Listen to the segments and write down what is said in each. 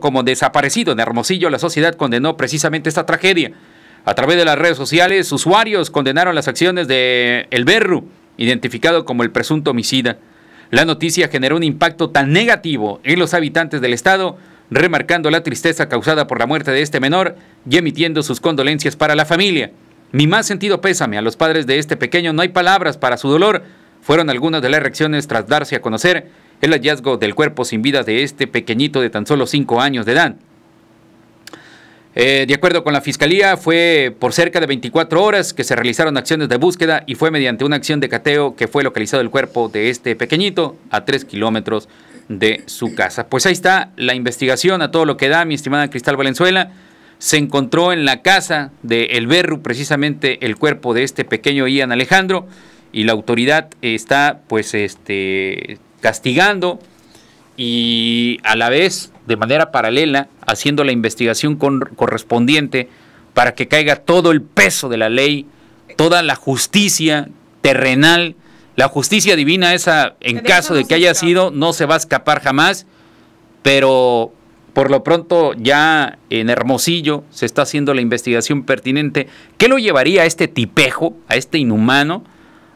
como desaparecido en Hermosillo, la sociedad condenó precisamente esta tragedia. A través de las redes sociales, usuarios condenaron las acciones de El Berru, identificado como el presunto homicida. La noticia generó un impacto tan negativo en los habitantes del estado, remarcando la tristeza causada por la muerte de este menor y emitiendo sus condolencias para la familia. Mi más sentido pésame a los padres de este pequeño, no hay palabras para su dolor, fueron algunas de las reacciones tras darse a conocer el hallazgo del cuerpo sin vida de este pequeñito de tan solo cinco años de edad. Eh, de acuerdo con la Fiscalía, fue por cerca de 24 horas que se realizaron acciones de búsqueda y fue mediante una acción de cateo que fue localizado el cuerpo de este pequeñito a 3 kilómetros de su casa. Pues ahí está la investigación a todo lo que da, mi estimada Cristal Valenzuela. Se encontró en la casa de El Berru precisamente el cuerpo de este pequeño Ian Alejandro y la autoridad está pues este castigando y a la vez de manera paralela haciendo la investigación correspondiente para que caiga todo el peso de la ley, toda la justicia terrenal, la justicia divina esa en caso de que haya sido no se va a escapar jamás, pero por lo pronto ya en Hermosillo se está haciendo la investigación pertinente. ¿Qué lo llevaría a este tipejo, a este inhumano?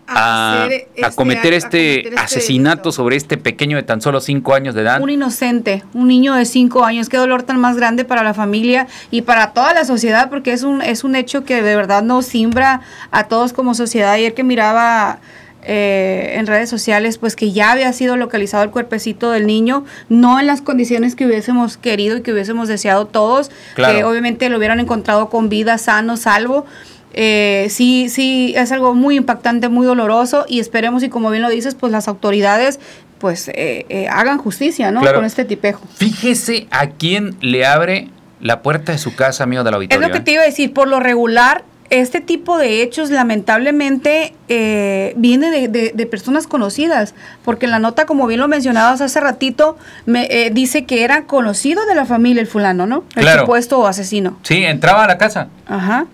a, este este cometer, este asesinato sobre este pequeño de tan solo cinco años de edad. Un inocente, un niño de cinco años, qué dolor tan más grande para la familia y para toda la sociedad, porque es un, es un hecho que de verdad nos simbra a todos como sociedad. Ayer que miraba eh, en redes sociales, pues que ya había sido localizado el cuerpecito del niño, no en las condiciones que hubiésemos querido y que hubiésemos deseado todos, que obviamente lo hubieran encontrado con vida, sano, salvo eh, sí, sí, es algo muy impactante, muy doloroso y esperemos y como bien lo dices, pues las autoridades pues eh, eh, hagan justicia, ¿no? Con este tipejo. Fíjese a quién le abre la puerta de su casa, amigo, de la auditoría. Es lo que te iba a decir, por lo regular, este tipo de hechos lamentablemente eh, viene de, personas conocidas, porque en la nota, como bien lo mencionabas hace ratito, me, dice que era conocido de la familia el fulano, ¿no? El supuesto asesino. Sí, entraba a la casa. Ajá.